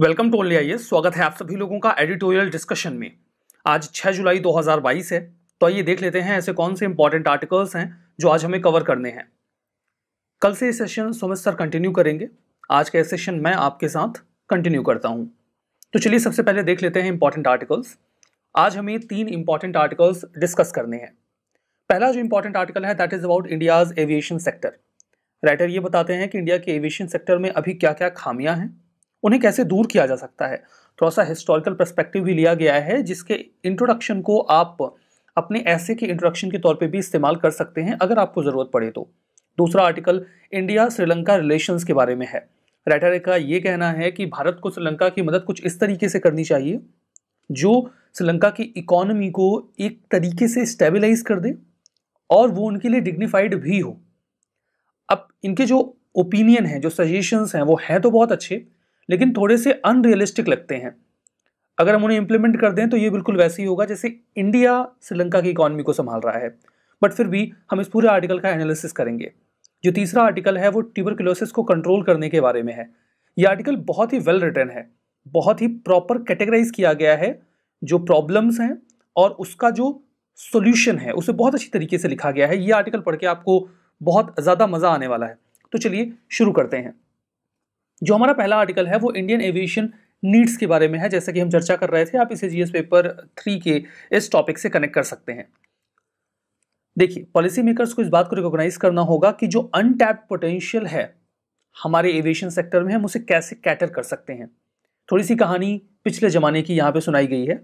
welcome to only आइए स्वागत है आप सभी लोगों का एडिटोरियल डिस्कशन में आज 6 जुलाई 2022 है तो आइए देख लेते हैं ऐसे कौन से इंपॉर्टेंट आर्टिकल्स हैं जो आज हमें कवर करने हैं कल से ये सेशन सुमित सर कंटिन्यू करेंगे आज का ये सेशन मैं आपके साथ कंटिन्यू करता हूँ तो चलिए सबसे पहले देख लेते हैं इंपॉर्टेंट आर्टिकल्स आज हमें तीन इंपॉर्टेंट आर्टिकल्स डिस्कस करने हैं पहला जो इंपॉर्टेंट आर्टिकल है that is about India's aviation sector writer ये बताते हैं कि इंडिया के एविएशन सेक्टर में अभी क्या क्या खामियां हैं उन्हें कैसे दूर किया जा सकता है थोड़ा सा हिस्टोरिकल परस्पेक्टिव भी लिया गया है जिसके इंट्रोडक्शन को आप अपने ऐसे के इंट्रोडक्शन के तौर पे भी इस्तेमाल कर सकते हैं अगर आपको ज़रूरत पड़े तो दूसरा आर्टिकल इंडिया श्रीलंका रिलेशंस के बारे में है राइटर का ये कहना है कि भारत को श्रीलंका की मदद कुछ इस तरीके से करनी चाहिए जो श्रीलंका की इकोनॉमी को एक तरीके से स्टेबलाइज कर दे और वो उनके लिए डिग्निफाइड भी हो अब इनके जो ओपिनियन हैं जो सजेशंस हैं वो हैं तो बहुत अच्छे लेकिन थोड़े से अनरियलिस्टिक लगते हैं अगर हम उन्हें इंप्लीमेंट कर दें तो ये बिल्कुल वैसे ही होगा जैसे इंडिया श्रीलंका की इकॉनमी को संभाल रहा है बट फिर भी हम इस पूरे आर्टिकल का एनालिसिस करेंगे जो तीसरा आर्टिकल है वो ट्यूबरक्लोसिस को कंट्रोल करने के बारे में है ये आर्टिकल बहुत ही वेल रिटर्न है बहुत ही प्रॉपर कैटेगराइज किया गया है जो प्रॉब्लम्स हैं और उसका जो सोल्यूशन है उसे बहुत अच्छी तरीके से लिखा गया है ये आर्टिकल पढ़ के आपको बहुत ज़्यादा मज़ा आने वाला है तो चलिए शुरू करते हैं जो हमारा पहला आर्टिकल है वो इंडियन एविएशन नीड्स के बारे में है जैसा कि हम चर्चा कर रहे थे आप इसे जीएस पेपर थ्री के इस टॉपिक से कनेक्ट कर सकते हैं देखिए पॉलिसी मेकर्स को इस बात को रिकॉग्नाइज करना होगा कि जो अनटैप पोटेंशियल है हमारे एविएशन सेक्टर में हम उसे कैसे कैटर कर सकते हैं थोड़ी सी कहानी पिछले ज़माने की यहाँ पे सुनाई गई है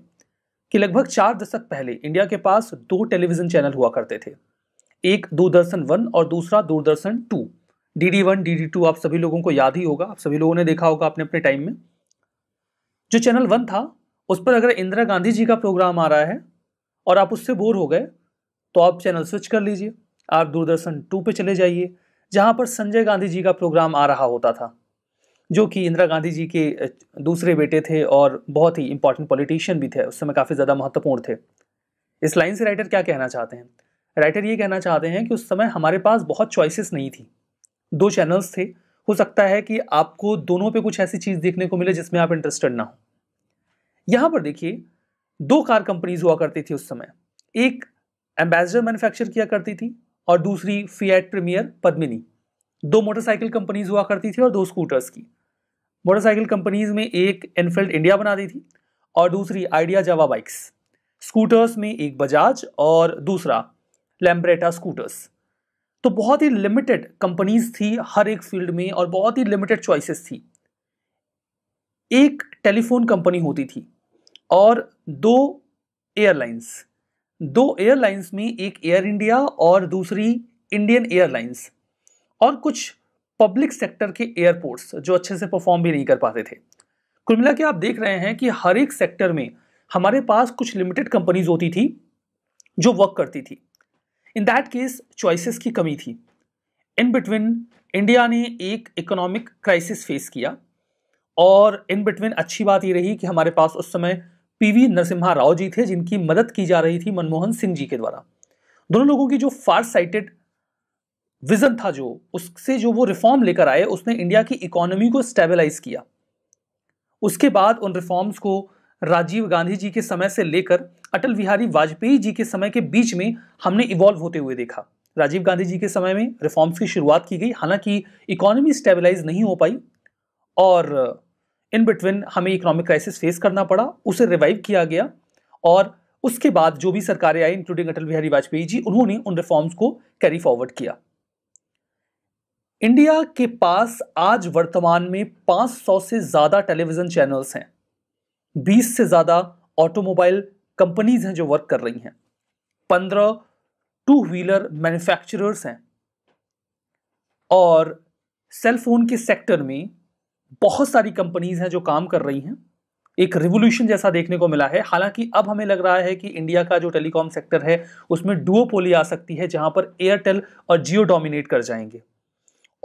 कि लगभग चार दशक पहले इंडिया के पास दो टेलीविज़न चैनल हुआ करते थे एक दूरदर्शन वन और दूसरा Doordarshan two D D one D D two आप सभी लोगों को याद ही होगा आप सभी लोगों ने देखा होगा अपने अपने टाइम में जो चैनल वन था उस पर अगर इंदिरा गांधी जी का प्रोग्राम आ रहा है और आप उससे बोर हो गए तो आप चैनल स्विच कर लीजिए आप दूरदर्शन टू पे चले जाइए जहाँ पर संजय गांधी जी का प्रोग्राम आ रहा होता था जो कि इंदिरा गांधी जी के दूसरे बेटे थे और बहुत ही इंपॉर्टेंट पॉलिटिशियन भी थे उस समय काफ़ी ज़्यादा महत्वपूर्ण थे इस लाइन से राइटर क्या कहना चाहते हैं राइटर ये कहना चाहते हैं कि उस समय हमारे पास बहुत चॉइसेस नहीं थी दो चैनल्स थे हो सकता है कि आपको दोनों पे कुछ ऐसी चीज़ देखने को मिले जिसमें आप इंटरेस्टेड ना हो यहां पर देखिए दो कार कंपनीज हुआ करती थी उस समय एक एम्बेसडर मैन्युफैक्चर किया करती थी और दूसरी फियट प्रीमियर पद्मिनी दो मोटरसाइकिल कंपनीज हुआ करती थी और दो स्कूटर्स की मोटरसाइकिल कंपनीज में एक एनफील्ड इंडिया बना दी थी और दूसरी आइडिया जावा बाइक्स स्कूटर्स में एक बजाज और दूसरा लैम्ब्रेटा स्कूटर्स तो बहुत ही लिमिटेड कंपनीज थी हर एक फील्ड में और बहुत ही लिमिटेड चॉइसेस थी एक टेलीफोन कंपनी होती थी और दो एयरलाइंस दो एयरलाइंस में एक एयर इंडिया और दूसरी इंडियन एयरलाइंस और कुछ पब्लिक सेक्टर के एयरपोर्ट्स जो अच्छे से परफॉर्म भी नहीं कर पाते थे कुल मिला के आप देख रहे हैं कि हर एक सेक्टर में हमारे पास कुछ लिमिटेड कंपनीज होती थी जो वर्क करती थी इन दैट केस चॉइसेस की कमी थी इन बिटवीन इंडिया ने एक इकोनॉमिक क्राइसिस फेस किया और इन बिटवीन अच्छी बात ये रही कि हमारे पास उस समय पीवी नरसिम्हा राव जी थे जिनकी मदद की जा रही थी मनमोहन सिंह जी के द्वारा दोनों लोगों की जो फार साइटेड विजन था जो उससे जो वो रिफॉर्म लेकर आए उसने इंडिया की इकोनॉमी को स्टेबलाइज किया उसके बाद उन रिफॉर्म्स को राजीव गांधी जी के समय से लेकर अटल बिहारी वाजपेयी जी के समय के बीच में हमने इवॉल्व होते हुए देखा राजीव गांधी जी के समय में रिफॉर्म्स की शुरुआत की गई हालांकि इकोनॉमी स्टेबलाइज नहीं हो पाई और इन बिटवीन हमें इकोनॉमिक क्राइसिस फेस करना पड़ा उसे रिवाइव किया गया और उसके बाद जो भी सरकारें आई इंक्लूडिंग अटल बिहारी वाजपेयी जी उन्होंने उन रिफॉर्म्स को कैरी फॉरवर्ड किया इंडिया के पास आज वर्तमान में 500 से ज़्यादा टेलीविज़न चैनल्स हैं बीस से ज़्यादा ऑटोमोबाइल कंपनीज हैं जो वर्क कर रही हैं पंद्रह टू व्हीलर मैन्युफैक्चरर्स हैं और सेलफोन के सेक्टर में बहुत सारी कंपनीज हैं जो काम कर रही हैं एक रिवोल्यूशन जैसा देखने को मिला है हालांकि अब हमें लग रहा है कि इंडिया का जो टेलीकॉम सेक्टर है उसमें डुओपोली आ सकती है जहां पर एयरटेल और जियो डोमिनेट कर जाएंगे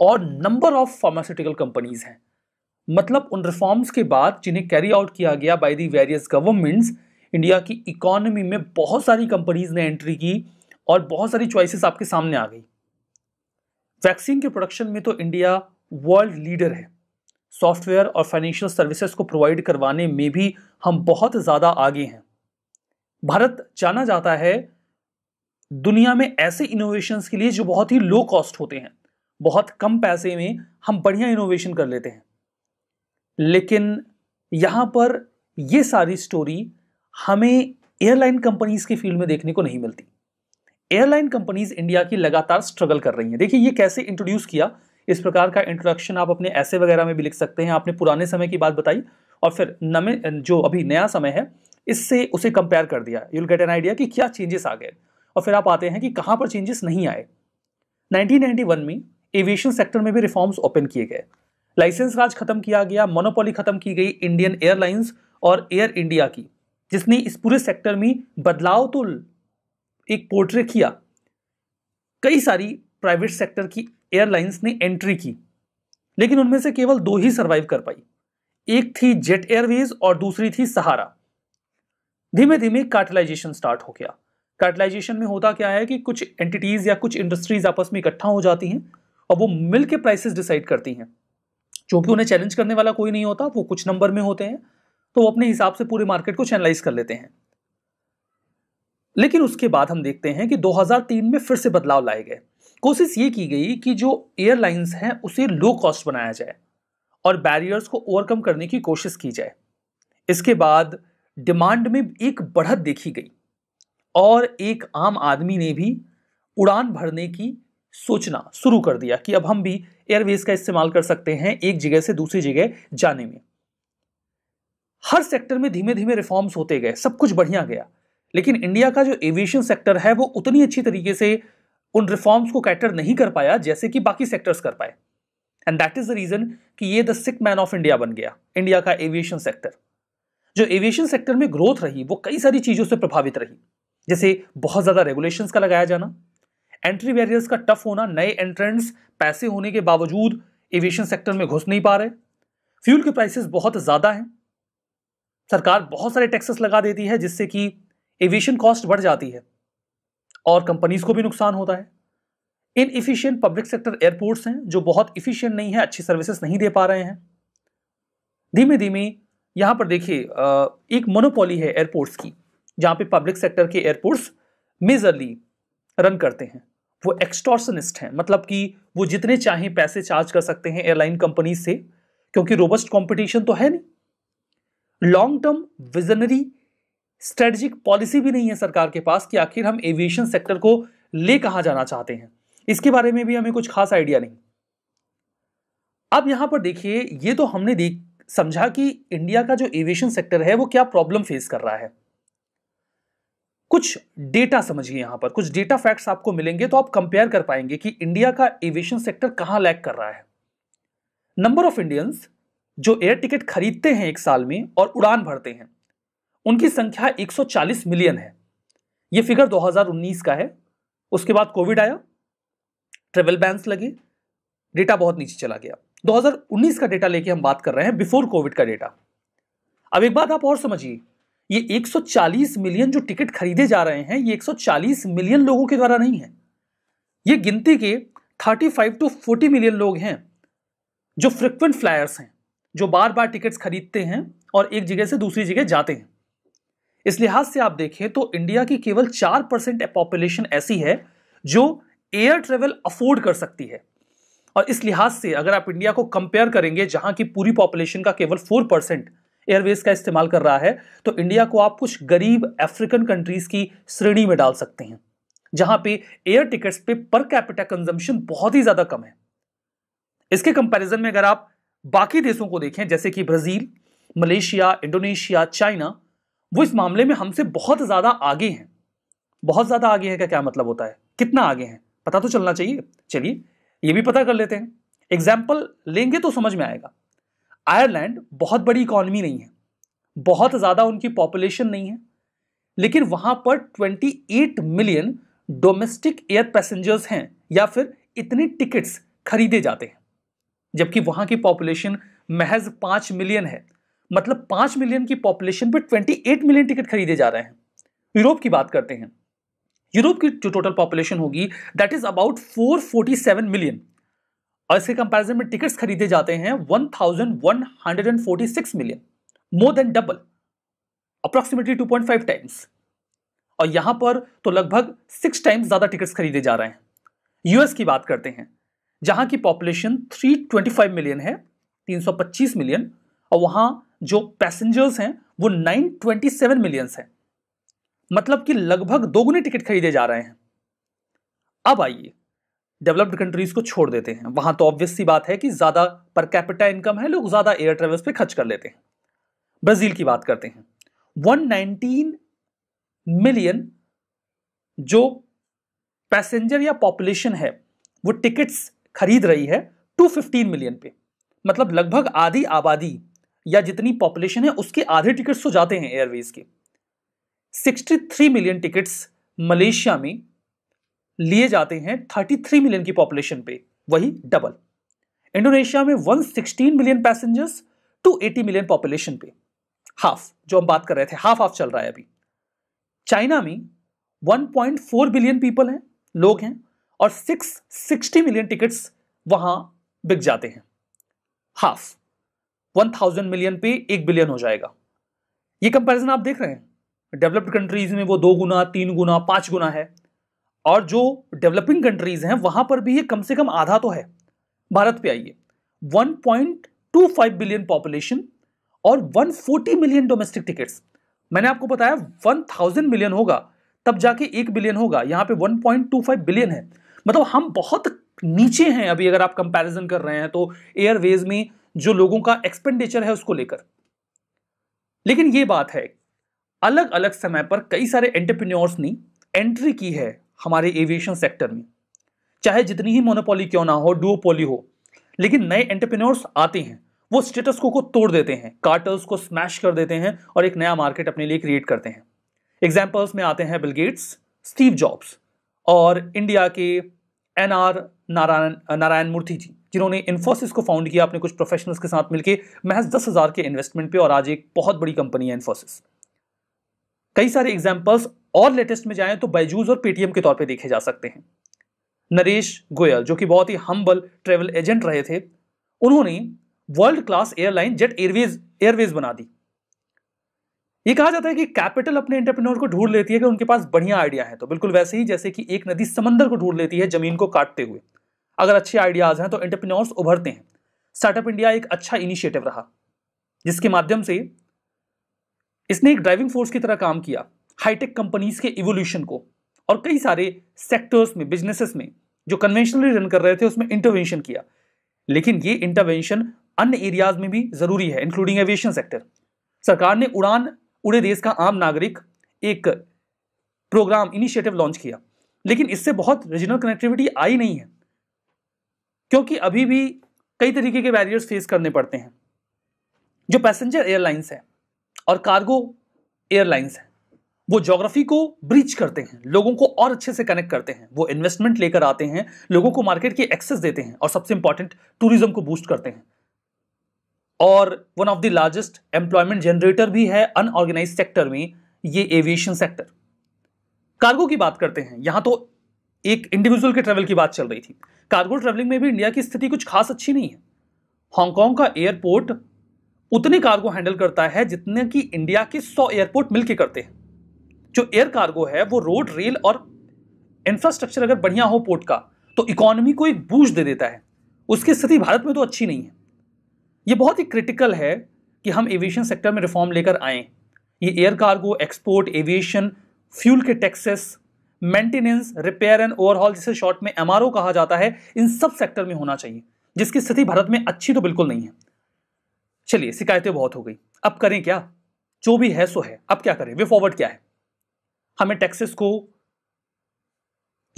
और नंबर ऑफ फार्मास्यूटिकल कंपनीज हैं मतलब उन रिफॉर्म्स के बाद जिन्हें कैरी आउट किया गया by the various governments India की इकोनॉमी में बहुत सारी कंपनीज ने एंट्री की और बहुत सारी चॉइसेस आपके सामने आ गई वैक्सीन के प्रोडक्शन में तो इंडिया वर्ल्ड लीडर है सॉफ्टवेयर और फाइनेंशियल सर्विसेज को प्रोवाइड करवाने में भी हम बहुत ज़्यादा आगे हैं भारत जाना जाता है दुनिया में ऐसे इनोवेशंस के लिए जो बहुत ही लो कॉस्ट होते हैं बहुत कम पैसे में हम बढ़िया इनोवेशन कर लेते हैं लेकिन यहाँ पर ये सारी स्टोरी हमें एयरलाइन कंपनीज की फील्ड में देखने को नहीं मिलती एयरलाइन कंपनीज इंडिया की लगातार स्ट्रगल कर रही हैं देखिए ये कैसे इंट्रोड्यूस किया इस प्रकार का इंट्रोडक्शन आप अपने ऐसे वगैरह में भी लिख सकते हैं आपने पुराने समय की बात बताई और फिर नमे जो अभी नया समय है इससे उसे कंपेयर कर दिया यूल गेट एन आइडिया कि क्या चेंजेस आ गए और फिर आप आते हैं कि कहाँ पर चेंजेस नहीं आए 1991 में एविएशन सेक्टर में भी रिफॉर्म्स ओपन किए गए लाइसेंस राज खत्म किया गया मोनोपोली खत्म की गई इंडियन एयरलाइंस और एयर इंडिया की जिसने इस पूरे सेक्टर में बदलाव तो एक पोर्ट्रे किया कई सारी प्राइवेट सेक्टर की एयरलाइंस ने एंट्री की लेकिन उनमें से केवल दो ही सरवाइव कर पाई एक थी जेट एयरवेज और दूसरी थी सहारा धीमे धीमे कार्टलाइजेशन स्टार्ट हो गया कार्टलाइजेशन में होता क्या है कि कुछ एंटिटीज या कुछ इंडस्ट्रीज आपस में इकट्ठा हो जाती हैं और वो मिलकर प्राइसेस डिसाइड करती हैं चूंकि उन्हें चैलेंज करने वाला कोई नहीं होता वो कुछ नंबर में होते हैं तो वो अपने हिसाब से पूरे मार्केट को चैनलाइज कर लेते हैं लेकिन उसके बाद हम देखते हैं कि 2003 में फिर से बदलाव लाए गए कोशिश ये की गई कि जो एयरलाइंस हैं उसे लो कॉस्ट बनाया जाए और बैरियर्स को ओवरकम करने की कोशिश की जाए इसके बाद डिमांड में एक बढ़त देखी गई और एक आम आदमी ने भी उड़ान भरने की सोचना शुरू कर दिया कि अब हम भी एयरवेज का इस्तेमाल कर सकते हैं एक जगह से दूसरी जगह जाने में हर सेक्टर में धीमे धीमे रिफॉर्म्स होते गए सब कुछ बढ़िया गया लेकिन इंडिया का जो एविएशन सेक्टर है वो उतनी अच्छी तरीके से उन रिफॉर्म्स को कैटर नहीं कर पाया जैसे कि बाकी सेक्टर्स कर पाए and that is the reason कि ये the sick man of India बन गया इंडिया का एविएशन सेक्टर जो एविएशन सेक्टर में ग्रोथ रही वो कई सारी चीज़ों से प्रभावित रही जैसे बहुत ज़्यादा रेगुलेशंस का लगाया जाना एंट्री बैरियर्स का टफ होना नए एंट्रेंट्स पैसे होने के बावजूद एविएशन सेक्टर में घुस नहीं पा रहे फ्यूल के प्राइसेस बहुत ज़्यादा हैं सरकार बहुत सारे टैक्सेस लगा देती है जिससे कि एविएशन कॉस्ट बढ़ जाती है और कंपनीज को भी नुकसान होता है inefficient public sector airports हैं जो बहुत इफिशियंट नहीं है अच्छी सर्विसेज नहीं दे पा रहे हैं धीमे धीमे यहाँ पर देखिए एक मोनोपोली है एयरपोर्ट्स की जहाँ पे पब्लिक सेक्टर के एयरपोर्ट्स मेजरली रन करते हैं वो एक्सटॉर्सनिस्ट हैं मतलब कि वो जितने चाहें पैसे चार्ज कर सकते हैं एयरलाइन कंपनी से क्योंकि रोबस्ट कंपटीशन तो है नहीं long term visionary strategic policy भी नहीं है सरकार के पास कि आखिर हम एविएशन सेक्टर को ले कहा जाना चाहते हैं इसके बारे में भी हमें कुछ खास आइडिया नहीं अब यहां पर देखिए ये तो हमने देख समझा कि इंडिया का जो एविएशन सेक्टर है वो क्या प्रॉब्लम फेस कर रहा है कुछ डेटा समझिए यहां पर कुछ डेटा फैक्ट्स आपको मिलेंगे तो आप कंपेयर कर पाएंगे कि इंडिया का एविएशन सेक्टर कहां लैक कर रहा है नंबर ऑफ इंडियंस जो एयर टिकट खरीदते हैं एक साल में और उड़ान भरते हैं उनकी संख्या 140 मिलियन है यह फिगर 2019 का है उसके बाद कोविड आया ट्रेवल बैंस लगे डेटा बहुत नीचे चला गया 2019 का डेटा लेके हम बात कर रहे हैं बिफोर कोविड का डेटा अब एक बात आप और समझिए ये 140 मिलियन जो टिकट खरीदे जा रहे हैं ये 140 मिलियन लोगों के द्वारा नहीं है ये गिनती के 35 टू 40 मिलियन लोग हैं जो फ्रिक्वेंट फ्लायर्स हैं जो बार बार टिकट्स खरीदते हैं और एक जगह से दूसरी जगह जाते हैं इस लिहाज से आप देखें तो इंडिया की केवल चार परसेंट पॉपुलेशन ऐसी है जो एयर ट्रेवल अफोर्ड कर सकती है और इस लिहाज से अगर आप इंडिया को कंपेयर करेंगे जहां की पूरी पॉपुलेशन का केवल फोर परसेंट एयरवेज का इस्तेमाल कर रहा है तो इंडिया को आप कुछ गरीब अफ्रीकन कंट्रीज की श्रेणी में डाल सकते हैं जहां पे एयर टिकट्स पे पर कैपिटा कंजम्पशन बहुत ही ज्यादा कम है इसके कंपैरिजन में अगर आप बाकी देशों को देखें जैसे कि ब्राजील मलेशिया इंडोनेशिया चाइना वो इस मामले में हमसे बहुत ज़्यादा आगे हैं बहुत ज़्यादा आगे हैं का क्या मतलब होता है कितना आगे हैं पता तो चलना चाहिए चलिए ये भी पता कर लेते हैं एग्जाम्पल लेंगे तो समझ में आएगा आयरलैंड बहुत बड़ी इकॉनमी नहीं है बहुत ज़्यादा उनकी पॉपुलेशन नहीं है लेकिन वहाँ पर 28 मिलियन डोमेस्टिक एयर पैसेंजर्स हैं या फिर इतने टिकट्स खरीदे जाते हैं जबकि वहाँ की पॉपुलेशन महज पाँच मिलियन है मतलब पाँच मिलियन की पॉपुलेशन पर ट्वेंटी एट मिलियन टिकट खरीदे जा रहे हैं यूरोप की बात करते हैं यूरोप की जो टोटल पॉपुलेशन होगी दैट इज अबाउट 447 मिलियन और इसके कंपैरिजन में टिकट्स खरीदे जाते हैं 1146 million more than double approximately 2.5 times और यहां पर तो लगभग सिक्स टाइम्स ज्यादा टिकट्स खरीदे जा रहे हैं यूएस की बात करते हैं जहां की पॉपुलेशन 325 मिलियन है 325 मिलियन और वहां जो पैसेंजर्स हैं वो 927 मिलियंस हैं मतलब कि लगभग दोगुने टिकट खरीदे जा रहे हैं अब आइए डेवलप्ड कंट्रीज को छोड़ देते हैं वहां तो ऑब्वियस सी बात है कि ज्यादा पर कैपिटा इनकम है लोग ज्यादा एयर ट्रेवल्स पे खर्च कर लेते हैं ब्राजील की बात करते हैं 119 मिलियन जो पैसेंजर या पॉपुलेशन है वो टिकट्स खरीद रही है 215 मिलियन पे मतलब लगभग आधी आबादी या जितनी पॉपुलेशन है उसके आधे टिकट्स तो जाते हैं एयरवेज के 63 मिलियन टिकट्स मलेशिया में लिए जाते हैं 33 मिलियन की पॉपुलेशन पे वही डबल इंडोनेशिया में 116 million passengers to 80 million population पे हाफ जो हम बात कर रहे थे हाफ हाफ चल रहा है अभी चाइना में 1.4 बिलियन पीपल हैं लोग हैं और 660 मिलियन टिकट्स वहां बिक जाते हैं हाफ 1000 मिलियन पे एक बिलियन हो जाएगा ये कंपैरिजन आप देख रहे हैं डेवलप्ड कंट्रीज में वो दो गुना तीन गुना पांच गुना है और जो डेवलपिंग कंट्रीज हैं वहां पर भी ये कम से कम आधा तो है भारत पे आइए 1.25 बिलियन पॉपुलेशन और 140 मिलियन डोमेस्टिक टिकट्स मैंने आपको बताया 1000 मिलियन होगा तब जाके एक बिलियन होगा यहाँ पे 1.25 बिलियन है मतलब हम बहुत नीचे हैं अभी अगर आप कंपैरिजन कर रहे हैं तो एयरवेज में जो लोगों का एक्सपेंडिचर है उसको लेकर लेकिन ये बात है अलग अलग समय पर कई सारे एंटरप्रन्योर्स ने एंट्री की है हमारे एविएशन सेक्टर में चाहे जितनी ही मोनोपोली क्यों ना हो डुओपोली हो लेकिन नए एंटरप्रेन्योर्स आते हैं वो स्टेटस को को तोड़ देते हैं कार्टल्स को स्मैश कर देते हैं और एक नया मार्केट अपने लिए क्रिएट करते हैं एग्जाम्पल्स में आते हैं बिलगेट्स स्टीव जॉब्स और इंडिया के एन आर नारायण नारायण मूर्ति जी जिन्होंने इन्फोसिस को फाउंड किया अपने कुछ प्रोफेशनल्स के साथ मिलकर महज दस हज़ार के इन्वेस्टमेंट पे और आज एक बहुत बड़ी कंपनी है इन्फोसिस कई सारे एग्जाम्पल्स और लेटेस्ट में जाएं तो बैजूज और पेटीएम के तौर पे देखे जा सकते हैं नरेश गोयल जो कि बहुत ही हम्बल ट्रेवल एजेंट रहे थे उन्होंने world class airline Jet Airways Airways बना दी ये कहा जाता है कि कैपिटल अपने एंटरप्रेन्योर को ढूंढ लेती है कि उनके पास बढ़िया आइडिया है तो बिल्कुल वैसे ही जैसे कि एक नदी समंदर को ढूंढ लेती है जमीन को काटते हुए अगर अच्छे आइडियाज हैं तो एंटरप्रेन्योर्स उभरते हैं स्टार्टअप इंडिया एक अच्छा इनिशिएटिव रहा जिसके माध्यम से इसने एक ड्राइविंग फोर्स की तरह काम किया हाईटेक कंपनीज के इवोल्यूशन को और कई सारे सेक्टर्स में बिजनेसेस में जो कन्वेंशनली रन कर रहे थे उसमें इंटरवेंशन किया लेकिन ये इंटरवेंशन अन्य एरियाज में भी जरूरी है इंक्लूडिंग एविएशन सेक्टर सरकार ने उड़ान उड़े देश का आम नागरिक एक प्रोग्राम इनिशिएटिव लॉन्च किया लेकिन इससे बहुत रीजनल कनेक्टिविटी आई नहीं है क्योंकि अभी भी कई तरीके के बैरियर्स फेस करने पड़ते हैं जो पैसेंजर एयरलाइंस हैं और कार्गो एयरलाइंस हैं वो जोग्राफी को ब्रीच करते हैं लोगों को और अच्छे से कनेक्ट करते हैं वो इन्वेस्टमेंट लेकर आते हैं लोगों को मार्केट की एक्सेस देते हैं और सबसे इंपॉर्टेंट टूरिज्म को बूस्ट करते हैं और one of the largest employment generator भी है अनऑर्गेनाइज सेक्टर में ये एविएशन सेक्टर कार्गो की बात करते हैं यहाँ तो एक इंडिविजुअल के ट्रेवल की बात चल रही थी कार्गो ट्रेवलिंग में भी इंडिया की स्थिति कुछ खास अच्छी नहीं है हांगकांग का एयरपोर्ट उतने कार्गो हैंडल करता है जितने कि इंडिया के सौ एयरपोर्ट मिलकर करते हैं जो एयर कार्गो है वो रोड रेल और इंफ्रास्ट्रक्चर अगर बढ़िया हो पोर्ट का तो इकोनॉमी को एक बूझ दे देता है उसकी स्थिति भारत में तो अच्छी नहीं है ये बहुत ही क्रिटिकल है कि हम एविएशन सेक्टर में रिफॉर्म लेकर आए ये air cargo export aviation fuel के taxes maintenance repair and overall जिसे शॉर्ट में एम कहा जाता है इन सब सेक्टर में होना चाहिए जिसकी स्थिति भारत में अच्छी तो बिल्कुल नहीं है चलिए शिकायतें बहुत हो गई अब करें क्या जो भी है सो है अब क्या करें वे फॉरवर्ड क्या है हमें टैक्सेस को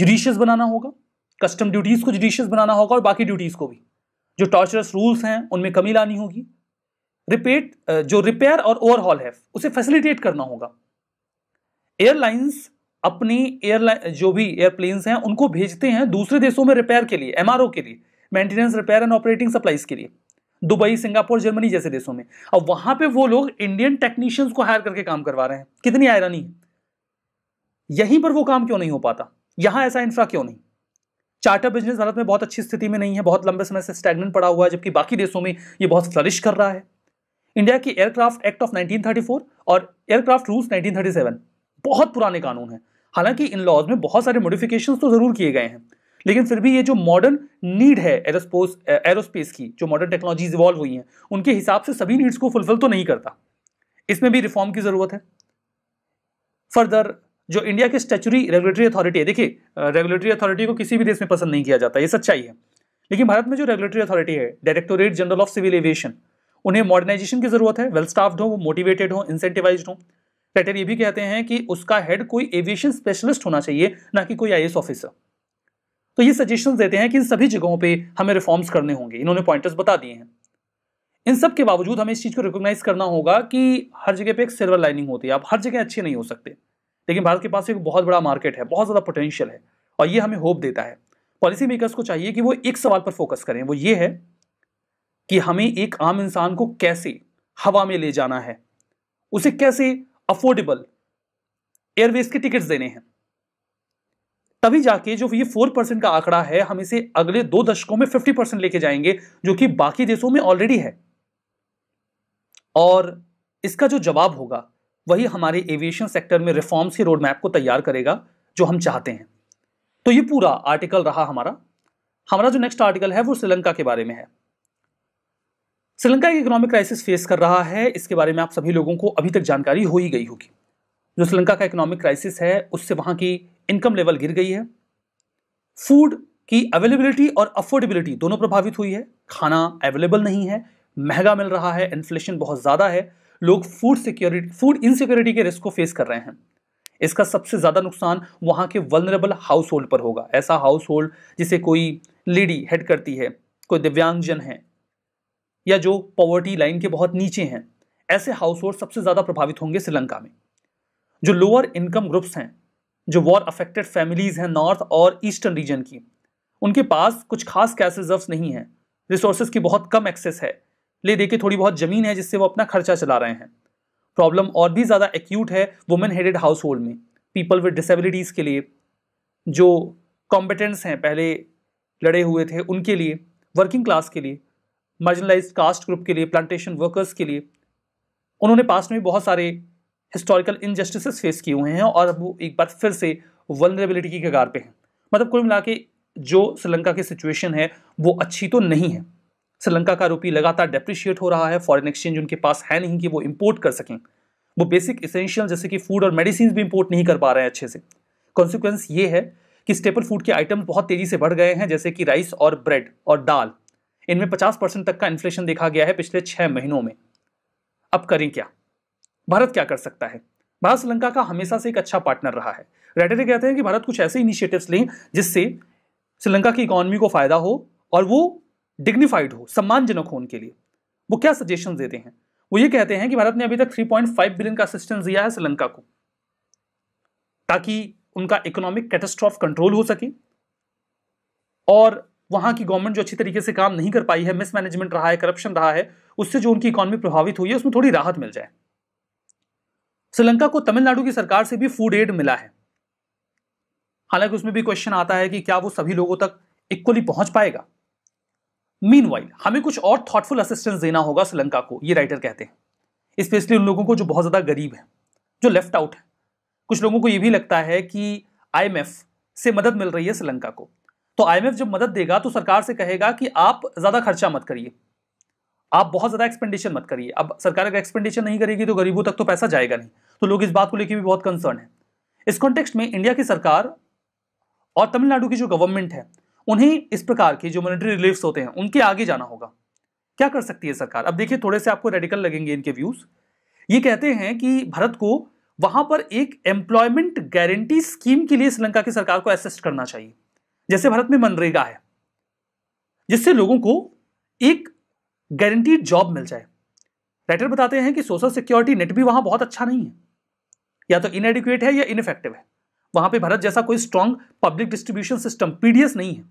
जुडिशियस बनाना होगा कस्टम ड्यूटीज़ को जुडिशियस बनाना होगा और बाकी ड्यूटीज़ को भी जो टॉर्चरस रूल्स हैं उनमें कमी लानी होगी रिपेट जो रिपेयर और ओवरहॉल है उसे फैसिलिटेट करना होगा एयरलाइंस अपनी एयरलाइन जो भी एयरप्लेन्स हैं उनको भेजते हैं दूसरे देशों में रिपेयर के लिए एमआरओ के लिए maintenance repair and operating supplies के लिए दुबई सिंगापुर जर्मनी जैसे देशों में अब वहां पे वो लोग इंडियन टेक्नीशियंस को हायर करके काम करवा रहे हैं कितनी आयरानी है यहीं पर वो काम क्यों नहीं हो पाता यहां ऐसा इंफ्रा क्यों नहीं चार्टर बिजनेस भारत में बहुत अच्छी स्थिति में नहीं है बहुत लंबे समय से स्टैगनेंट पड़ा हुआ है जबकि बाकी देशों में ये बहुत फ्लरिश कर रहा है इंडिया की एयरक्राफ्ट एक्ट ऑफ 1934 और एयरक्राफ्ट रूल्स 1937 बहुत पुराने कानून हैं हालांकि इन लॉज में बहुत सारे मॉडिफिकेशन तो जरूर किए गए हैं लेकिन फिर भी ये जो मॉडर्न नीड है एरोस्पोस एरोस्पेस की जो मॉडर्न टेक्नोलॉजीज इवॉल्व हुई हैं उनके हिसाब से सभी नीड्स को फुलफिल तो नहीं करता इसमें भी रिफॉर्म की ज़रूरत है फर्दर जो इंडिया की स्टेचुरी रेगुलेटरी अथॉरिटी है देखिए रेगुलेटरी अथॉरिटी को किसी भी देश में पसंद नहीं किया जाता ये सच्चाई है लेकिन भारत में जो रेगुलेटरी अथॉरिटी है directorate general of civil aviation उन्हें मॉडर्नाइजेशन की जरूरत है वेल स्टाफ्ड हो वो मोटिवेटेड हो इंसेंटिवाइज हो राइटर ये भी कहते हैं कि उसका हेड कोई एविएशन स्पेशलिस्ट होना चाहिए ना कि कोई आई ऑफिसर तो ये सजेशन देते हैं कि इन सभी जगहों पर हमें रिफॉर्म्स करने होंगे इन्होंने पॉइंटर्स बता दिए हैं इन सब के बावजूद हमें इस चीज़ को रिकॉग्नाइज करना होगा कि हर जगह पे एक सिल्वर लाइनिंग होती है आप हर जगह अच्छे नहीं हो सकते लेकिन भारत के पास एक बहुत बड़ा मार्केट है बहुत ज़्यादा पोटेंशियल है और ये हमें होप देता है पॉलिसी मेकर्स को चाहिए कि वो एक सवाल पर फोकस करें वो ये है कि हमें एक आम इंसान को कैसे हवा में ले जाना है उसे कैसे अफोर्डेबल एयरवेज के टिकट्स देने हैं तभी जाके जो ये फोर परसेंट का आंकड़ा है हम इसे अगले दो दशकों में फिफ्टी परसेंट लेके जाएंगे जो कि बाकी देशों में ऑलरेडी है और इसका जो जवाब होगा वही हमारे एविएशन सेक्टर में रिफॉर्म्स की रोड मैप को तैयार करेगा जो हम चाहते हैं तो ये पूरा आर्टिकल रहा हमारा हमारा जो नेक्स्ट आर्टिकल है वो श्रीलंका के बारे में है श्रीलंका एक इकोनॉमिक क्राइसिस फेस कर रहा है इसके बारे में आप सभी लोगों को अभी तक जानकारी हो ही गई होगी जो श्रीलंका का इकोनॉमिक क्राइसिस है उससे वहां की इनकम लेवल गिर गई है फूड की अवेलेबिलिटी और अफोर्डेबिलिटी दोनों प्रभावित हुई है खाना अवेलेबल नहीं है महंगा मिल रहा है इन्फ्लेशन बहुत ज़्यादा है लोग फूड सिक्योरिटी फूड इनसिक्योरिटी के रिस्क को फेस कर रहे हैं इसका सबसे ज़्यादा नुकसान वहाँ के वनरेबल हाउस होल्ड पर होगा ऐसा हाउस होल्ड जिसे कोई लेडी हेड करती है कोई दिव्यांगजन है या जो पॉवर्टी लाइन के बहुत नीचे हैं ऐसे हाउस होल्ड सबसे ज़्यादा प्रभावित होंगे श्रीलंका में जो लोअर इनकम ग्रुप्स हैं जो वॉर अफेक्टेड फैमिलीज़ हैं नॉर्थ और ईस्टर्न रीजन की उनके पास कुछ खास रिजर्व नहीं है रिसोर्सेज की बहुत कम एक्सेस है ले देके थोड़ी बहुत जमीन है जिससे वो अपना खर्चा चला रहे हैं प्रॉब्लम और भी ज़्यादा एक्यूट है वुमेन हेडेड हाउस होल्ड में पीपल विद डिसेबिलिटीज़ के लिए जो कॉम्पिटेंट्स हैं पहले लड़े हुए थे उनके लिए वर्किंग क्लास के लिए मार्जिनलाइज कास्ट ग्रुप के लिए प्लांटेशन वर्कर्स के लिए उन्होंने पास्ट में बहुत सारे हिस्टोरिकल इनजस्टिस फेस किए हुए हैं और अब वो एक बार फिर से वनरेबिलिटी की कगार पे हैं मतलब कुल मिला के जो श्रीलंका की सिचुएशन है वो अच्छी तो नहीं है श्रीलंका का रुपी लगातार डेप्रिशिएट हो रहा है फॉरेन एक्सचेंज उनके पास है नहीं कि वो इम्पोर्ट कर सकें वो बेसिक इसेंशियल जैसे कि फूड और मेडिसिन भी इम्पोर्ट नहीं कर पा रहे हैं अच्छे से कॉन्सिक्वेंस ये है कि स्टेपल फूड के आइटम बहुत तेजी से बढ़ गए हैं जैसे कि राइस और ब्रेड और दाल इनमें 50 परसेंट तक का इन्फ्लेशन देखा गया है पिछले छः महीनों में अब करें क्या भारत क्या कर सकता है भारत श्रीलंका का हमेशा से एक अच्छा पार्टनर रहा है रेटरे कहते हैं कि भारत कुछ ऐसे इनिशिएटिव्स लें जिससे श्रीलंका की इकोनॉमी को फायदा हो और वो डिग्निफाइड हो सम्मानजनक हो उनके लिए वो क्या सजेशन देते हैं वो ये कहते हैं कि भारत ने अभी तक 3.5 बिलियन का असिस्टेंस दिया है श्रीलंका को ताकि उनका इकोनॉमिक कैटेस्ट्रॉफ कंट्रोल हो सके और वहां की गवर्नमेंट जो अच्छी तरीके से काम नहीं कर पाई है मिसमैनेजमेंट रहा है करप्शन रहा है उससे जो उनकी इकोनॉमी प्रभावित हुई है उसमें थोड़ी राहत मिल जाए श्रीलंका को तमिलनाडु की सरकार से भी फूड एड मिला है हालांकि उसमें भी क्वेश्चन आता है कि क्या वो सभी लोगों तक इक्वली पहुंच पाएगा मीन हमें कुछ और थॉटफुल असिस्टेंस देना होगा श्रीलंका को ये राइटर कहते हैं स्पेशली उन लोगों को जो बहुत ज़्यादा गरीब हैं जो लेफ्ट आउट है कुछ लोगों को ये भी लगता है कि आई से मदद मिल रही है श्रीलंका को तो आई जब मदद देगा तो सरकार से कहेगा कि आप ज़्यादा खर्चा मत करिए आप बहुत ज़्यादा एक्सपेंडिचर मत करिए अब सरकार अगर एक्सपेंडिचर नहीं करेगी तो गरीबों तक तो पैसा जाएगा नहीं तो लोग इस बात को लेकर भी बहुत कंसर्न है इस कॉन्टेक्स्ट में इंडिया की सरकार और तमिलनाडु की जो गवर्नमेंट है उन्हें इस प्रकार के जो मॉनिटरी रिलीफ होते हैं उनके आगे जाना होगा क्या कर सकती है सरकार अब देखिए थोड़े से आपको रेडिकल लगेंगे इनके व्यूज ये कहते हैं कि भारत को वहां पर एक एम्प्लॉयमेंट गारंटी स्कीम के लिए श्रीलंका की सरकार को असिस्ट करना चाहिए जैसे भारत में मनरेगा है जिससे लोगों को एक गारंटीड जॉब मिल जाए राइटर बताते हैं कि सोशल सिक्योरिटी नेट भी वहां बहुत अच्छा नहीं है या तो इनएडिक्वेट है या इनफेक्टिव है वहां पे भारत जैसा कोई strong public distribution system PDS नहीं है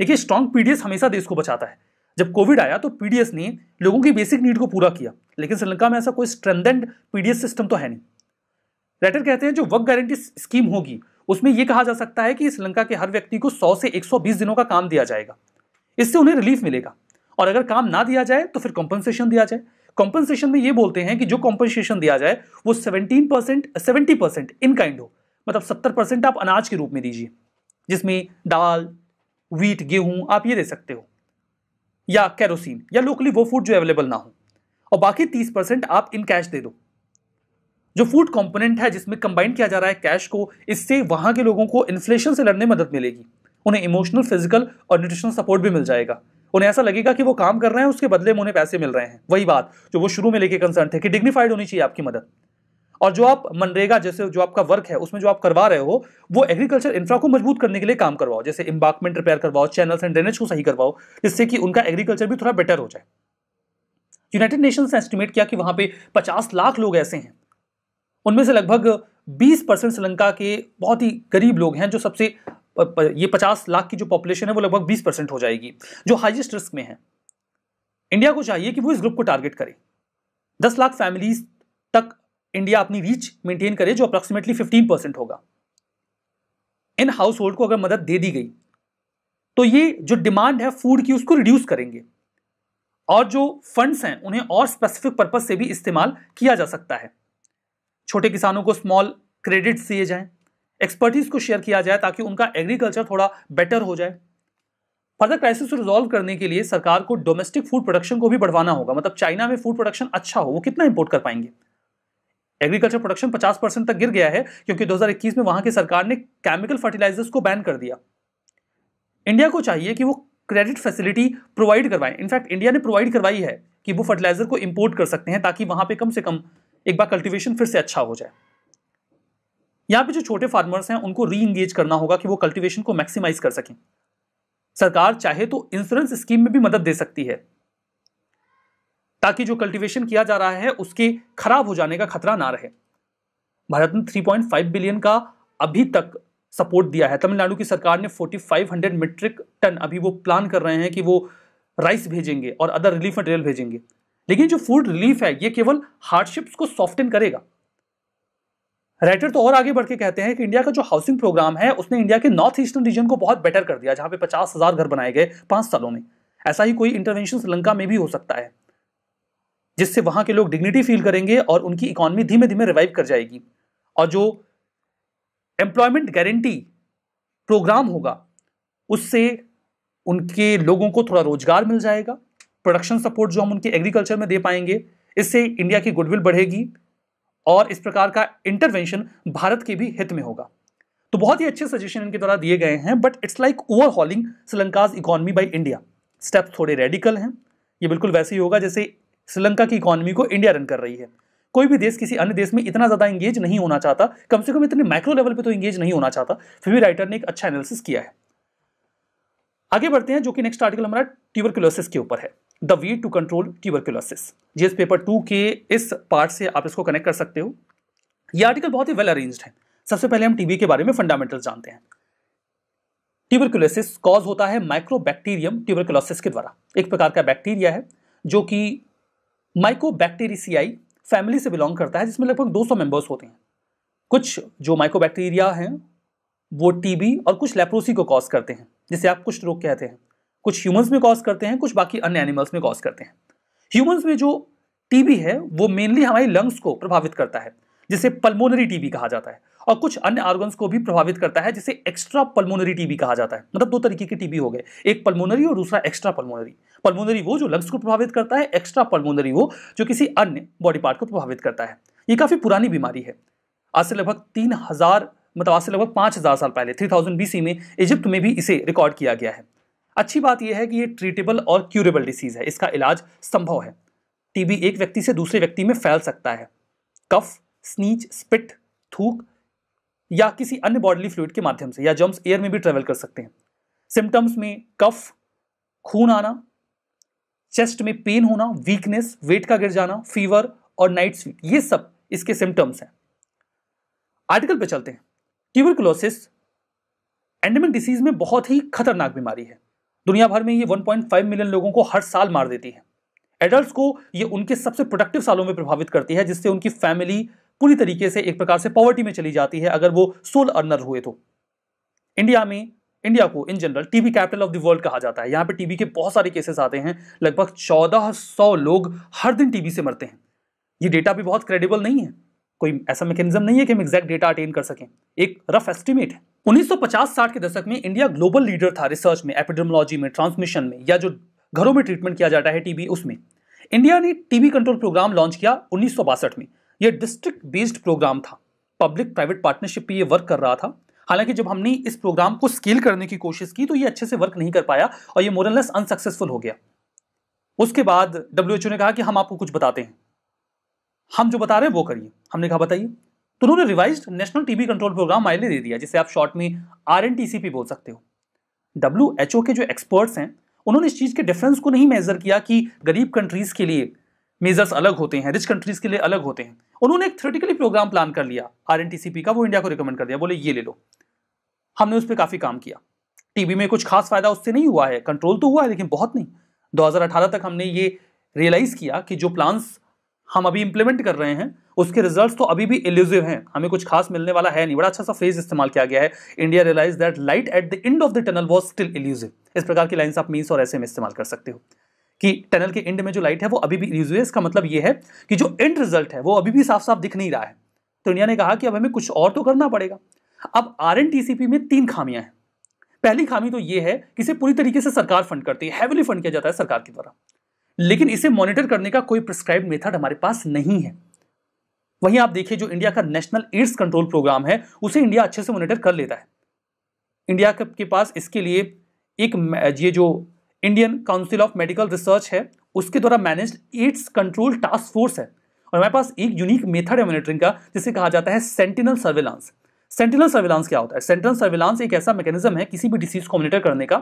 देखिए स्ट्रॉन्ग पीडीएस हमेशा देश को बचाता है जब कोविड आया तो पीडीएस ने लोगों की बेसिक नीड को पूरा किया लेकिन श्रीलंका में ऐसा कोई स्ट्रेंथेंड पीडीएस सिस्टम तो है नहीं राइटर कहते हैं जो वर्क गारंटी स्कीम होगी उसमें यह कहा जा सकता है कि श्रीलंका के हर व्यक्ति को 100 से 120 दिनों का काम दिया जाएगा इससे उन्हें रिलीफ मिलेगा और अगर काम ना दिया जाए तो फिर कॉम्पनसेशन दिया जाए कॉम्पनसेशन में ये बोलते हैं कि जो कॉम्पनसेशन दिया जाए वो seventeen percent seventy percent in kind हो मतलब सत्तर परसेंट आप अनाज के रूप में दीजिए जिसमें दाल वीट गेहूं आप ये दे सकते हो या कैरोसिन या लोकली वो फूड जो अवेलेबल ना हो और बाकी तीस परसेंट आप इन कैश दे दो जो फूड कंपोनेंट है जिसमें कंबाइन किया जा रहा है कैश को इससे वहां के लोगों को इन्फ्लेशन से लड़ने में मदद मिलेगी उन्हें इमोशनल फिजिकल और न्यूट्रिशनल सपोर्ट भी मिल जाएगा उन्हें ऐसा लगेगा कि वो काम कर रहे हैं उसके बदले में उन्हें पैसे मिल रहे हैं वही बात जो वो शुरू में लेके कंसर्न थे कि डिग्निफाइड होनी चाहिए आपकी मदद और जो आप मनरेगा जैसे जो आपका वर्क है उसमें जो आप करवा रहे हो वो एग्रीकल्चर इंफ्रा को मजबूत करने के लिए काम करवाओ जैसे इम्बार्कमेंट रिपेयर करवाओ चैनल्स एंड ड्रेनेज को सही करवाओ जिससे कि उनका एग्रीकल्चर भी थोड़ा बेटर हो जाए यूनाइटेड नेशंस ने एस्टिमेट किया कि वहां पे पचास लाख लोग ऐसे हैं उनमें से लगभग बीस परसेंट श्रीलंका के बहुत ही गरीब लोग हैं जो सबसे ये पचास लाख की जो पॉपुलेशन है वो लगभग बीस परसेंट हो जाएगी जो हाइएस्ट रिस्क में है इंडिया को चाहिए कि वो इस ग्रुप को टारगेट करे दस लाख फैमिलीज इंडिया अपनी रीच मेंटेन करे जो अप्रोक्सीमेटली फिफ्टीन परसेंट होगा इन हाउस होल्ड को अगर मदद दे दी गई तो ये जो डिमांड है फूड की उसको रिड्यूस करेंगे और जो फंड्स हैं उन्हें और स्पेसिफिक पर्पज से भी इस्तेमाल किया जा सकता है छोटे किसानों को स्मॉल क्रेडिट्स दिए जाएं एक्सपर्टीज को शेयर किया जाए ताकि उनका एग्रीकल्चर थोड़ा बेटर हो जाए फर्दर क्राइसिस को रिजॉल्व करने के लिए सरकार को डोमेस्टिक फूड प्रोडक्शन को भी बढ़वाना होगा मतलब चाइना में फूड प्रोडक्शन अच्छा हो वो कितना इंपोर्ट कर पाएंगे एग्रीकल्चर प्रोडक्शन 50 परसेंट तक गिर गया है क्योंकि 2021 में वहां की सरकार ने केमिकल फर्टिलाइजर्स को बैन कर दिया इंडिया को चाहिए कि वो क्रेडिट फैसिलिटी प्रोवाइड करवाएं इनफैक्ट इंडिया ने प्रोवाइड करवाई है कि वो फर्टिलाइजर को इम्पोर्ट कर सकते हैं ताकि वहां पर कम से कम एक बार कल्टिवेशन फिर से अच्छा हो जाए यहाँ पर जो छोटे फार्मर्स हैं उनको री इंगेज करना होगा कि वो कल्टिवेशन को मैक्सिमाइज कर सकें सरकार चाहे तो इंश्योरेंस स्कीम में भी मदद दे सकती है ताकि जो कल्टीवेशन किया जा रहा है उसके खराब हो जाने का खतरा ना रहे भारत ने 3.5 बिलियन का अभी तक सपोर्ट दिया है तमिलनाडु की सरकार ने 4500 मीट्रिक टन अभी वो प्लान कर रहे हैं कि वो राइस भेजेंगे और अदर रिलीफ मटेरियल भेजेंगे लेकिन जो फूड रिलीफ है ये केवल हार्डशिप्स को सॉफ्टन करेगा राइटर तो और आगे बढ़ के कहते हैं कि इंडिया का जो हाउसिंग प्रोग्राम है उसने इंडिया के नॉर्थ ईस्टर्न रीजन को बहुत बेटर कर दिया जहां पे पचास हजार घर बनाए गए पांच सालों में ऐसा ही कोई इंटरवेंशन श्रीलंका में भी हो सकता है जिससे वहाँ के लोग डिग्निटी फील करेंगे और उनकी इकोनॉमी धीमे धीमे रिवाइव कर जाएगी और जो एम्प्लॉयमेंट गारंटी प्रोग्राम होगा उससे उनके लोगों को थोड़ा रोजगार मिल जाएगा प्रोडक्शन सपोर्ट जो हम उनके एग्रीकल्चर में दे पाएंगे इससे इंडिया की गुडविल बढ़ेगी और इस प्रकार का इंटरवेंशन भारत के भी हित में होगा तो बहुत ही अच्छे सजेशन इनके द्वारा दिए गए हैं but it's like overhauling Sri Lanka's economy by India steps थोड़े रेडिकल हैं ये बिल्कुल वैसे ही होगा जैसे श्रीलंका की इकोनॉमी को इंडिया रन कर रही है कोई भी देश किसी अन्य देश में इतना ज़्यादा इंगेज नहीं होना चाहता कम से कम इतने माइक्रो लेवल पे तो इंगेज नहीं होना चाहता फिर भी राइटर ने एक अच्छा एनालिसिस किया है आगे बढ़ते हैं जो कि नेक्स्ट आर्टिकल हमारा ट्यूबरक्यूलोसिस के ऊपर है the way to control tuberculosis जिस पेपर टू के इस पार्ट से आप इसको कनेक्ट कर सकते हो यह आर्टिकल बहुत ही वेल अरेंज है सबसे पहले हम टीबी के बारे में फंडामेंटल जानते हैं ट्यूबरकुलोसिस कॉज होता है माइक्रो बैक्टीरियम के द्वारा एक प्रकार का बैक्टीरिया है जो कि माइकोबैक्टीरिसियाई फैमिली से बिलोंग करता है जिसमें लगभग 200 मेंबर्स होते हैं कुछ जो माइकोबैक्टीरिया हैं वो टीबी और कुछ लेप्रोसी को कॉज करते हैं जिसे आप कुछ रोग कहते हैं कुछ ह्यूमंस में कॉज करते हैं कुछ बाकी अन्य एनिमल्स में कॉज करते हैं ह्यूमंस में जो टीबी है वो मेनली हमारे लंग्स को प्रभावित करता है जिसे पल्मोनरी टीबी कहा जाता है और कुछ अन्य ऑर्गन्स को भी प्रभावित करता है जिसे एक्स्ट्रा पल्मोनरी टीबी कहा जाता है मतलब दो तरीके की टीबी हो गए एक पल्मोनरी और दूसरा एक्स्ट्रा पल्मोनरी पल्मोनरी वो जो लंग्स को प्रभावित करता है एक्स्ट्रा पल्मोनरी वो जो किसी अन्य बॉडी पार्ट को प्रभावित करता है ये काफ़ी पुरानी बीमारी है आज से लगभग तीन हज़ार मतलब आज से लगभग पाँच हज़ार साल पहले थ्री थाउजेंड बीसी में इजिप्ट में भी इसे रिकॉर्ड किया गया है अच्छी बात यह है कि ये ट्रीटेबल और क्यूरेबल डिसीज़ है इसका इलाज संभव है टीबी एक व्यक्ति से दूसरे व्यक्ति में फैल सकता है कफ स्नीच स्पिट थूक या किसी अन्य बॉडली फ्लूड के माध्यम से या जम्स एयर में भी ट्रेवल कर सकते हैं सिम्टम्स में कफ खून आना चेस्ट में पेन होना वीकनेस वेट का गिर जाना फीवर और नाइट स्वीट ये सब इसके सिम्टम्स हैं आर्टिकल पे चलते हैं ट्यूबरकुलोसिस एंडेमिक डिसीज में बहुत ही खतरनाक बीमारी है दुनिया भर में ये 1.5 मिलियन लोगों को हर साल मार देती है एडल्ट को ये उनके सबसे प्रोडक्टिव सालों में प्रभावित करती है जिससे उनकी फैमिली पूरी तरीके से एक प्रकार से पॉवर्टी में चली जाती है अगर वो सोल अर्नर हुए तो इंडिया में इंडिया को in general TB capital of the world कहा जाता है यहाँ पे टीबी के बहुत सारे केसेस आते हैं लगभग 1400 लोग हर दिन टीबी से मरते हैं ये डेटा भी बहुत क्रेडिबल नहीं है कोई ऐसा मैकेनिज्म नहीं है कि हम एग्जैक्ट डेटा अटेन कर सकें एक रफ एस्टिमेट है 1950-60 के दशक में इंडिया ग्लोबल लीडर था रिसर्च में एपिडेमोलॉजी में ट्रांसमिशन में या जो घरों में ट्रीटमेंट किया जाता है टीबी उसमें इंडिया ने टीबी कंट्रोल प्रोग्राम लॉन्च किया उन्नीस में ये डिस्ट्रिक्ट बेस्ड प्रोग्राम था पब्लिक प्राइवेट पार्टनरशिप पे ये वर्क कर रहा था हालांकि जब हमने इस प्रोग्राम को स्केल करने की कोशिश की तो ये अच्छे से वर्क नहीं कर पाया और ये मोरलेस अनसक्सेसफुल हो गया उसके बाद डब्ल्यू ने कहा कि हम आपको कुछ बताते हैं हम जो बता रहे हैं वो करिए हमने कहा बताइए तो उन्होंने revise national TB control programme माइले दे दिया जिसे आप शॉर्ट में आर बोल सकते हो डब्ल्यू के जो एक्सपर्ट्स हैं उन्होंने इस चीज़ के डिफरेंस को नहीं मेजर किया कि गरीब कंट्रीज़ के लिए मेजर्स अलग होते हैं रिच कंट्रीज के लिए अलग होते हैं उन्होंने एक थ्रेटिकली प्रोग्राम प्लान कर लिया आर का वो इंडिया को रिकमेंड कर दिया बोले ये ले लो हमने उस पर काफ़ी काम किया टीबी में कुछ खास फायदा उससे नहीं हुआ है कंट्रोल तो हुआ है लेकिन बहुत नहीं 2018 तक हमने ये रियलाइज़ किया कि जो प्लान्स हम अभी इंप्लीमेंट कर रहे हैं उसके रिजल्ट्स तो अभी भी एल्यूजिव हैं हमें कुछ खास मिलने वाला है नहीं बड़ा अच्छा सा फेज इस्तेमाल किया गया है India realise that light at the end of the tunnel was still elusive इस प्रकार की लाइन्स आप मीन्स और ऐसे में इस्तेमाल कर सकते हो कि टनल के एंड में जो लाइट है वो अभी भी यूज हुई है इसका मतलब ये है कि जो एंड रिजल्ट है वो अभी भी साफ साफ दिख नहीं रहा है तो इंडिया ने कहा कि अब हमें कुछ और तो करना पड़ेगा अब आर में तीन खामियां हैं पहली खामी तो ये है कि इसे पूरी तरीके से सरकार फंड करती है हैविली फंड किया जाता है सरकार के द्वारा लेकिन इसे मॉनिटर करने का कोई प्रिस्क्राइब मेथड हमारे पास नहीं है वहीं आप देखिए जो इंडिया का नेशनल एड्स कंट्रोल प्रोग्राम है उसे इंडिया अच्छे से मॉनिटर कर लेता है इंडिया के पास इसके लिए एक ये जो Indian council of medical research है उसके द्वारा manage AIDS control task force है और हमारे पास एक यूनिक मेथड है मॉनिटरिंग का जिसे कहा जाता है सेंटिनल सर्विलांस सेंटिनल सर्विलांस क्या होता है सेंटिनल सर्विलांस एक ऐसा मैकेनिज्म है किसी भी डिसीज को मॉनिटर करने का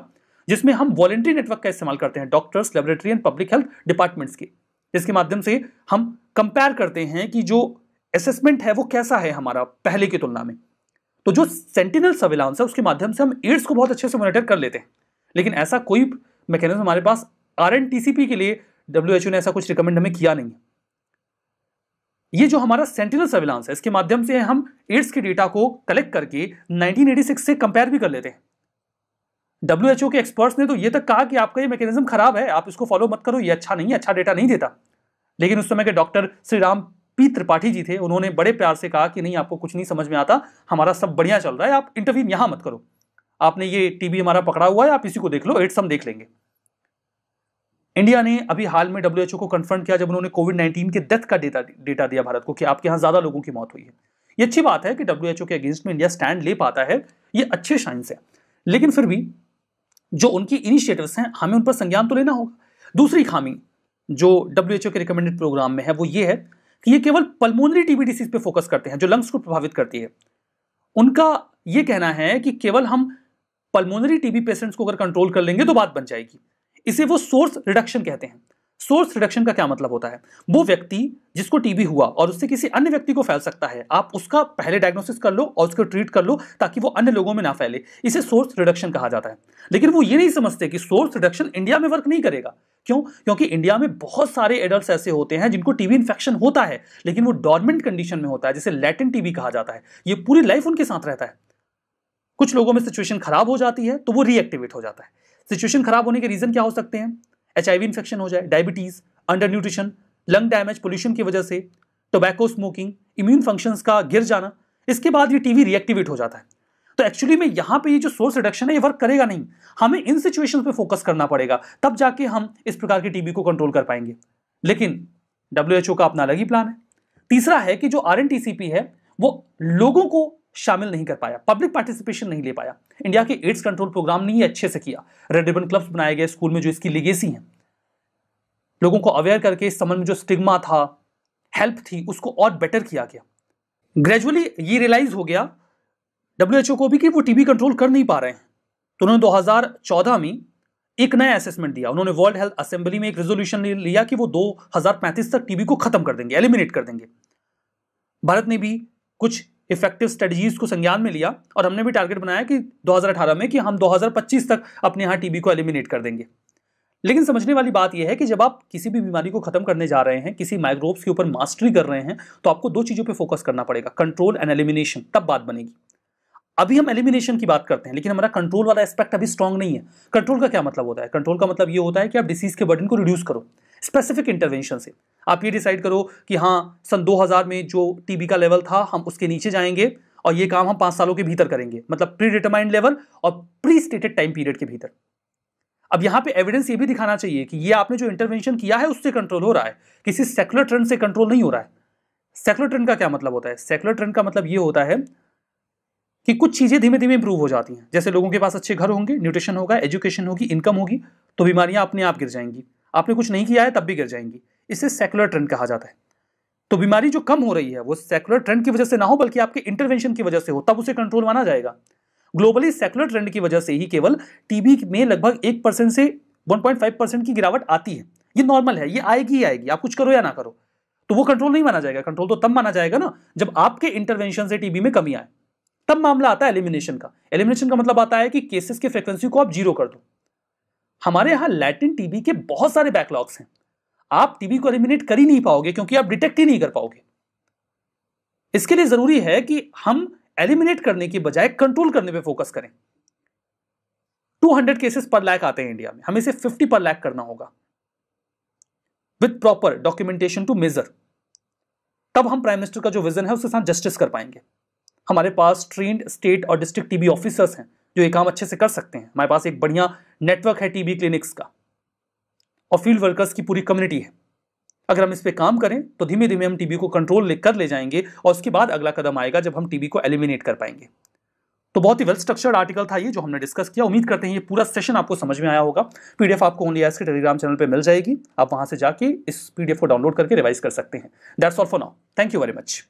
जिसमें हम वॉलेंट्री नेटवर्क का इस्तेमाल करते हैं doctors laboratory and public health departments के जिसके माध्यम से हम कंपेयर करते हैं कि जो असेसमेंट है वो कैसा है हमारा पहले की तुलना में तो जो सेंटिनल सर्विलांस है उसके माध्यम से हम एड्स को बहुत अच्छे से मॉनिटर कर लेते हैं लेकिन ऐसा कोई मैकेनिज्म हमारे पास आर एन के लिए डब्ल्यू ने ऐसा कुछ रिकमेंड हमें किया नहीं है ये जो हमारा सेंटिनल सर्विलांस है इसके माध्यम से हम एड्स के डेटा को कलेक्ट करके 1986 से कंपेयर भी कर लेते हैं डब्ल्यू के एक्सपर्ट्स ने तो ये तक कहा कि आपका ये मैकेनिज्म खराब है आप इसको फॉलो मत करो ये अच्छा नहीं है अच्छा डेटा नहीं देता लेकिन उस समय के डॉक्टर श्री राम पी त्रिपाठी जी थे उन्होंने बड़े प्यार से कहा कि नहीं आपको कुछ नहीं समझ में आता हमारा सब बढ़िया चल रहा है आप इंटरव्यू यहाँ मत करो आपने ये टीबी हमारा पकड़ा हुआ है आप इसी को देख लो एड्स हम देख लेंगे इंडिया ने अभी हाल में डब्ल्यूएचओ को कन्फर्म किया जब उन्होंने कोविड 19 के डेथ का डेटा डेटा दिया भारत को कि आपके यहाँ ज़्यादा लोगों की मौत हुई है ये अच्छी बात है कि डब्ल्यूएचओ के अगेंस्ट में इंडिया स्टैंड ले पाता है ये अच्छे साइंस है लेकिन फिर भी जो उनकी इनिशिएटिव्स हैं हमें उन पर संज्ञान तो लेना होगा दूसरी खामी जो डब्ल्यूएचओ के रिकमेंडेड प्रोग्राम में है वो ये है कि ये केवल पल्मोनरी टीबी डिसीज पे फोकस करते हैं जो लंग्स को प्रभावित करती है उनका ये कहना है कि केवल हम पल्मोनरी टीबी पेशेंट्स को अगर कंट्रोल कर लेंगे तो बात बन जाएगी इसे वो सोर्स रिडक्शन कहते हैं सोर्स रिडक्शन का क्या मतलब होता है वो व्यक्ति जिसको टीबी हुआ और उससे किसी अन्य व्यक्ति को फैल सकता है आप उसका पहले डायग्नोसिस कर लो और उसको ट्रीट कर लो ताकि वो अन्य लोगों में ना फैले इसे सोर्स रिडक्शन कहा जाता है लेकिन वो ये नहीं समझते कि सोर्स रिडक्शन इंडिया में वर्क नहीं करेगा क्यों क्योंकि इंडिया में बहुत सारे एडल्ट ऐसे होते हैं जिनको टीबी इन्फेक्शन होता है लेकिन वो डॉर्मेंट कंडीशन में होता है जिसे लैटिन टीबी कहा जाता है ये पूरी लाइफ उनके साथ रहता है कुछ लोगों में सिचुएशन खराब हो जाती है तो वो रीएक्टिवेट हो जाता है सिचुएशन खराब होने के रीजन क्या हो सकते हैं एच आई इन्फेक्शन हो जाए diabetes under nutrition lung damage pollution की वजह से टोबैको स्मोकिंग इम्यून फंक्शंस का गिर जाना इसके बाद ये टीवी रिएक्टिवेट हो जाता है तो एक्चुअली में यहां पे ये जो सोर्स रिडक्शन है ये वर्क करेगा नहीं हमें इन सिचुएशंस पे फोकस करना पड़ेगा तब जाके हम इस प्रकार की टीबी को कंट्रोल कर पाएंगे लेकिन डब्ल्यू का अपना अलग ही प्लान है तीसरा है कि जो आर है वो लोगों को शामिल नहीं कर पाया पब्लिक पार्टिसिपेशन नहीं ले पाया इंडिया के एड्स कंट्रोल प्रोग्राम ने ही अच्छे से किया रेड रिबन क्लब्स बनाए गए स्कूल में जो इसकी लिगेसी है लोगों को अवेयर करके इस संबंध में जो स्टिग्मा था हेल्प थी उसको और बेटर किया गया ग्रेजुअली ये रियलाइज हो गया डब्ल्यू को भी कि वो टीबी कंट्रोल कर नहीं पा रहे हैं तो उन्होंने 2014 में एक नया असेसमेंट दिया उन्होंने वर्ल्ड हेल्थ असेंबली में एक रेजोल्यूशन लिया कि वो 2035 तक टीबी को खत्म कर देंगे एलिमिनेट कर देंगे भारत ने भी कुछ इफेक्टिव स्ट्रेटजीज को संज्ञान में लिया और हमने भी टारगेट बनाया कि 2018 में कि हम 2025 तक अपने यहाँ टीबी को एलिमिनेट कर देंगे लेकिन समझने वाली बात यह है कि जब आप किसी भी बीमारी को खत्म करने जा रहे हैं किसी माइक्रोब्स के ऊपर मास्टरी कर रहे हैं तो आपको दो चीज़ों पर फोकस करना पड़ेगा कंट्रोल एंड एलिमिनेशन तब बात बनेगी अभी हम एलिमिनेशन की बात करते हैं लेकिन हमारा कंट्रोल वाला एस्पेक्ट अभी स्ट्रॉन्ग नहीं है कंट्रोल का क्या मतलब होता है कंट्रोल का मतलब ये होता है कि आप डिसीज के बर्डन को रिड्यूस करो स्पेसिफिक इंटरवेंशन से आप ये डिसाइड करो कि हाँ सन 2000 में जो टीबी का लेवल था हम उसके नीचे जाएंगे और ये काम हम पांच सालों के भीतर करेंगे मतलब प्री डिटरमाइंड लेवल और प्री स्टेटेड टाइम पीरियड के भीतर अब यहाँ पे एविडेंस ये भी दिखाना चाहिए कि ये आपने जो इंटरवेंशन किया है उससे कंट्रोल हो रहा है किसी सेकुलर ट्रेंड से कंट्रोल नहीं हो रहा है सेकुलर ट्रेंड का क्या मतलब होता है सेकुलर ट्रेंड का मतलब ये होता है कि कुछ चीज़ें धीमे धीमे इंप्रूव हो जाती हैं जैसे लोगों के पास अच्छे घर होंगे न्यूट्रिशन होगा एजुकेशन होगी इनकम होगी तो बीमारियां अपने आप गिर जाएंगी आपने कुछ नहीं किया है तब भी गिर जाएंगी इसे सेकुलर ट्रेंड कहा जाता है तो बीमारी जो कम हो रही है वो सेकुलर ट्रेंड की वजह से ना हो बल्कि आपके इंटरवेंशन की वजह से हो तब उसे कंट्रोल माना जाएगा ग्लोबली सेकुलर ट्रेंड की वजह से ही केवल टीबी में लगभग एक परसेंट से वन पॉइंट फाइव परसेंट की गिरावट आती है ये नॉर्मल है ये आएगी ही आएगी आप कुछ करो या ना करो तो वो कंट्रोल नहीं माना जाएगा कंट्रोल तो तब माना जाएगा ना जब आपके इंटरवेंशन से टीबी में कमी आए तब मामला आता है एलिमिनेशन का एलिमिनेशन का मतलब आता है कि केसेस की फ्रिक्वेंसी को आप जीरो कर दो हमारे यहाँ लैटिन टीबी के बहुत सारे बैकलॉग्स हैं आप टीबी को एलिमिनेट कर ही नहीं पाओगे क्योंकि आप डिटेक्ट ही नहीं कर पाओगे इसके लिए जरूरी है कि हम एलिमिनेट करने की बजाय कंट्रोल करने पे फोकस करें 200 केसेस पर लैक आते हैं इंडिया में हमें इसे 50 पर लैक करना होगा with proper documentation to measure तब हम प्राइम मिनिस्टर का जो विजन है उसके साथ जस्टिस कर पाएंगे हमारे पास ट्रेन स्टेट और डिस्ट्रिक्ट टीबी ऑफिसर्स हैं जो ये काम अच्छे से कर सकते हैं हमारे पास एक बढ़िया नेटवर्क है टीबी क्लिनिक्स का और फील्ड वर्कर्स की पूरी कम्युनिटी है अगर हम इस पर काम करें तो धीमे धीमे हम टीबी को कंट्रोल ले कर ले जाएंगे और उसके बाद अगला कदम आएगा जब हम टीबी को एलिमिनेट कर पाएंगे तो बहुत ही वेल स्ट्रक्चर्ड आर्टिकल था ये जो हमने डिस्कस किया उम्मीद करते हैं ये पूरा सेशन आपको समझ में आया होगा पीडीएफ आपको ओनली एस के टेलीग्राम चैनल पर मिल जाएगी आप वहां से जाके इस पीडीएफ को डाउनलोड करके रिवाइज कर सकते हैं that's all for now thank you very much